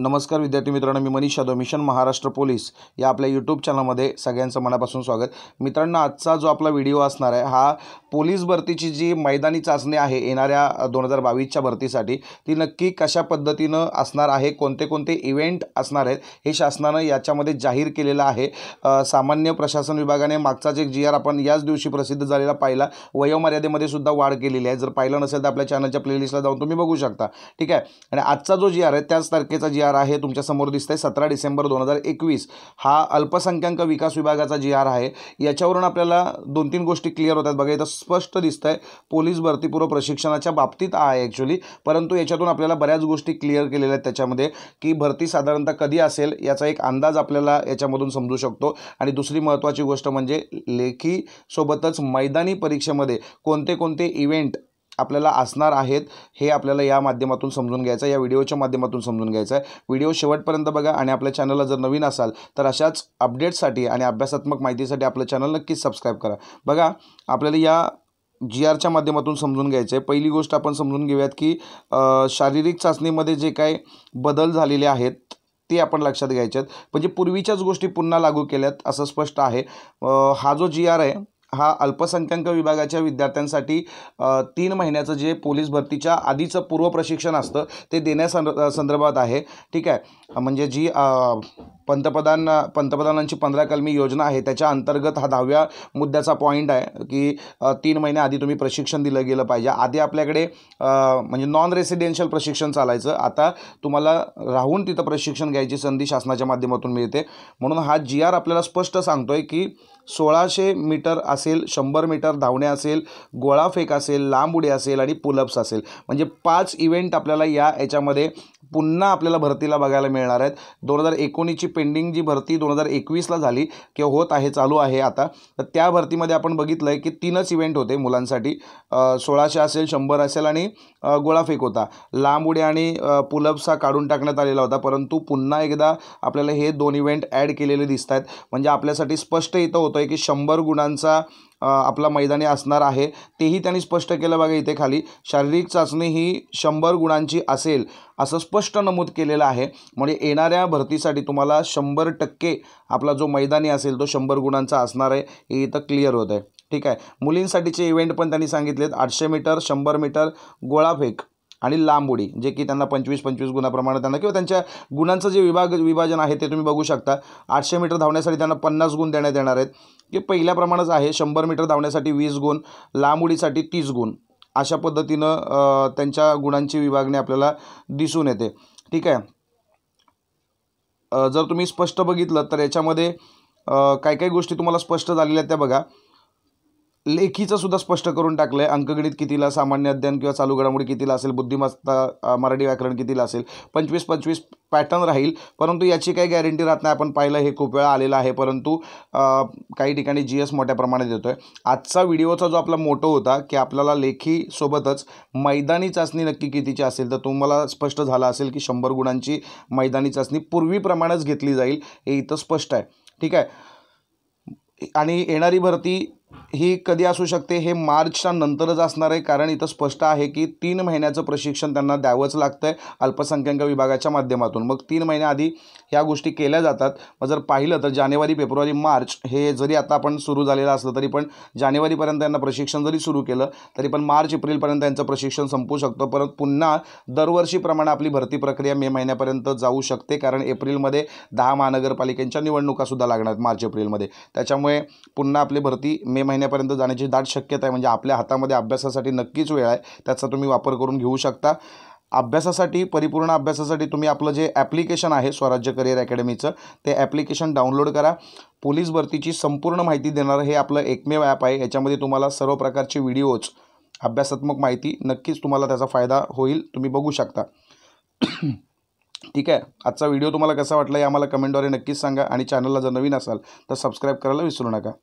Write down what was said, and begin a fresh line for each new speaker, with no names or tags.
नमस्कार विद्यार्थी मित्रांनो मी मनीष यादव मिशन महाराष्ट्र पोलीस या आपल्या यूट्यूब चॅनलमध्ये सगळ्यांचं मनापासून स्वागत मित्रांनो आजचा जो आपला व्हिडिओ असणार आहे हा पोलीस भरतीची जी मैदानी चाचणी आहे येणाऱ्या दोन हजार बावीसच्या भरतीसाठी ती नक्की कशा पद्धतीनं असणार आहे कोणते कोणते इव्हेंट असणार आहेत हे शासनानं याच्यामध्ये जाहीर केलेलं आहे सामान्य प्रशासन विभागाने मागचाच एक जी आर आपण याच दिवशी प्रसिद्ध झालेला पाहिला वयोमर्यादेमध्ये सुद्धा वाढ केलेली आहे जर पाहिलं नसेल तर आपल्या चॅनलच्या प्लेलिस्टला जाऊन तुम्ही बघू शकता ठीक आहे आणि आजचा जो जी आर आहे त्याच तारखेचा जी आर आहे तुमच्यासमोर आहे सतरा डिसेंबर दोन हजार एकवीस हा अल्पसंख्याक विकास विभागाचा जी आर आहे याच्यावरून आपल्याला दोन तीन गोष्टी क्लिअर होतात बघा इथं स्पष्ट दिसतं आहे पोलीस भरतीपूर्व प्रशिक्षणाच्या बाबतीत आहे ॲक्च्युली परंतु याच्यातून आपल्याला बऱ्याच गोष्टी क्लिअर केलेल्या आहेत त्याच्यामध्ये की भरती साधारणतः कधी असेल याचा एक अंदाज आपल्याला याच्यामधून समजू शकतो आणि दुसरी महत्त्वाची गोष्ट म्हणजे लेखी सोबतच मैदानी परीक्षेमध्ये कोणते कोणते इव्हेंट आपल्याला असणार आहेत हे आपल्याला या माध्यमातून समजून घ्यायचं आहे या व्हिडिओच्या माध्यमातून समजून घ्यायचं आहे व्हिडिओ शेवटपर्यंत बघा आणि आपल्या चॅनलला जर नवीन असाल तर अशाच अपडेट्ससाठी आणि अभ्यासात्मक माहितीसाठी आपलं चॅनल नक्कीच सबस्क्राईब करा बघा आपल्याला या जी आरच्या माध्यमातून समजून घ्यायचं आहे पहिली गोष्ट आपण समजून घेऊयात की शारीरिक चाचणीमध्ये जे काही बदल झालेले आहेत ते आपण लक्षात घ्यायचे आहेत म्हणजे पूर्वीच्याच गोष्टी पुन्हा लागू केल्यात असं स्पष्ट आहे हा जो जी आर आहे हा अल्पसंख्याक विभागाच्या विद्यार्थ्यांसाठी तीन महिन्याचं जे पोलीस भरतीच्या आधीचं पूर्व प्रशिक्षण असतं ते देण्या संदर्भात आहे ठीक आहे म्हणजे जी पंतप्रधान पंतप्रधानांची पंधरा कलमी योजना आहे त्याच्या अंतर्गत हा दहाव्या मुद्द्याचा पॉईंट आहे की तीन महिने आधी तुम्ही प्रशिक्षण दिलं गेलं पाहिजे आधी आपल्याकडे म्हणजे नॉन रेसिडेन्शियल प्रशिक्षण चालायचं आता तुम्हाला राहून तिथं प्रशिक्षण घ्यायची संधी शासनाच्या माध्यमातून मिळते म्हणून हा जी आर आपल्याला स्पष्ट सांगतोय की सोळाशे मीटर असेल शंभर मीटर धावणे असेल गोळाफेक असेल लांब उडी असेल आणि पुलअप्स असेल म्हणजे पाच इव्हेंट आपल्याला या याच्यामध्ये पुन्हा आपल्याला भरतीला बघायला मिळणार आहेत दोन हजार एकोणीसची पेंडिंग जी भरती दोन हजार एकवीसला झाली किंवा होत आहे चालू आहे आता तर त्या भरतीमध्ये आपण बघितलं आहे की तीनच इव्हेंट होते मुलांसाठी सोळाशे असेल शंभर असेल आणि गोळाफेक होता लांब उड्या आणि पुलप्स काढून टाकण्यात आलेला होता परंतु पुन्हा एकदा आपल्याला हे दोन इव्हेंट ॲड केलेले दिसत आहेत म्हणजे आपल्यासाठी स्पष्ट इथं होतं आहे की शंभर गुणांचा आपला मैदानी असणार आहे तेही त्यांनी स्पष्ट केलं बघा इथे खाली शारीरिक चाचणी ही शंभर गुणांची असेल असं स्पष्ट नमूद केलेलं आहे म्हणजे येणाऱ्या भरतीसाठी तुम्हाला शंभर टक्के आपला जो मैदानी असेल तो शंभर गुणांचा असणार आहे हे इथं क्लिअर होत आहे ठीक आहे मुलींसाठीचे इव्हेंट पण त्यांनी सांगितलेत आठशे मीटर शंभर मीटर गोळाफेक आणि लांब उडी जे की त्यांना पंचवीस पंचवीस गुणाप्रमाणे त्यांना किंवा त्यांच्या गुणांचं जे विभाग विभाजन आहे ते तुम्ही बघू शकता आठशे मीटर धावण्यासाठी त्यांना पन्नास गुण देण्यात येणार आहेत की पहिल्याप्रमाणेच आहे शंभर मीटर धावण्यासाठी वीस गुण लांब उडीसाठी तीस गुण अशा पद्धतीनं त्यांच्या गुणांची विभागणी आपल्याला दिसून येते ठीक आहे जर तुम्ही स्पष्ट बघितलं तर याच्यामध्ये काय काय गोष्टी तुम्हाला स्पष्ट झालेल्या आहेत त्या बघा लेखीचं सुद्धा स्पष्ट करून टाकलं आहे अंकगणित कितीला सामान्य अध्ययन किंवा चालू घडामोडी कितीला असेल बुद्धिमत्ता मराठी व्याकरण कितीला असेल पंचवीस पंचवीस पॅटर्न राहील परंतु याची काही गॅरंटी राहत नाही आपण पाहिलं हे खूप वेळा आलेलं आहे परंतु काही ठिकाणी जी एस मोठ्या प्रमाणात येतो आहे आजचा व्हिडिओचा जो आपला मोटो होता की आपल्याला लेखीसोबतच मैदानी चाचणी नक्की कितीची असेल तर तुम्हाला स्पष्ट झालं असेल की शंभर गुणांची मैदानी चाचणी पूर्वीप्रमाणेच घेतली जाईल हे इथं स्पष्ट आहे ठीक आहे आणि येणारी भरती ही कधी असू शकते हे मार्चच्या नंतरच असणार आहे कारण इथं स्पष्ट आहे की तीन महिन्याचं प्रशिक्षण त्यांना द्यावंच लागतं आहे अल्पसंख्याक विभागाच्या माध्यमातून मग तीन महिन्याआधी ह्या गोष्टी केल्या जातात मग जर पाहिलं तर जानेवारी फेब्रुवारी मार्च हे जरी आता आपण सुरू झालेलं असलं तरी पण जानेवारीपर्यंत त्यांना प्रशिक्षण जरी सुरू केलं तरी पण मार्च एप्रिलपर्यंत यांचं प्रशिक्षण संपू शकतं परत पुन्हा दरवर्षीप्रमाणे आपली भरती प्रक्रिया मे महिन्यापर्यंत जाऊ शकते कारण एप्रिलमध्ये दहा महानगरपालिकांच्या निवडणुकासुद्धा लागणार मार्च एप्रिलमध्ये त्याच्यामुळे पुन्हा आपली भरती मे महिन्या महिन्यापर्यंत जाण्याची दाट शक्यता आहे म्हणजे आपल्या हातामध्ये अभ्यासासाठी नक्कीच वेळ आहे त्याचा तुम्ही वापर करून घेऊ शकता अभ्यासासाठी परिपूर्ण अभ्यासासाठी तुम्ही आपलं जे ॲप्लिकेशन आहे स्वराज्य करिअर अकॅडमीचं ते ॲप्लिकेशन डाउनलोड करा पोलीस भरतीची संपूर्ण माहिती देणारं हे आपलं एकमेव ॲप आहे याच्यामध्ये तुम्हाला सर्व प्रकारचे व्हिडिओज अभ्यासात्मक माहिती नक्कीच तुम्हाला त्याचा फायदा होईल तुम्ही बघू शकता ठीक आहे आजचा व्हिडिओ तुम्हाला कसा वाटला हे आम्हाला कमेंटद्वारे नक्कीच सांगा आणि चॅनलला जर नवीन असाल तर सबस्क्राईब करायला विसरू नका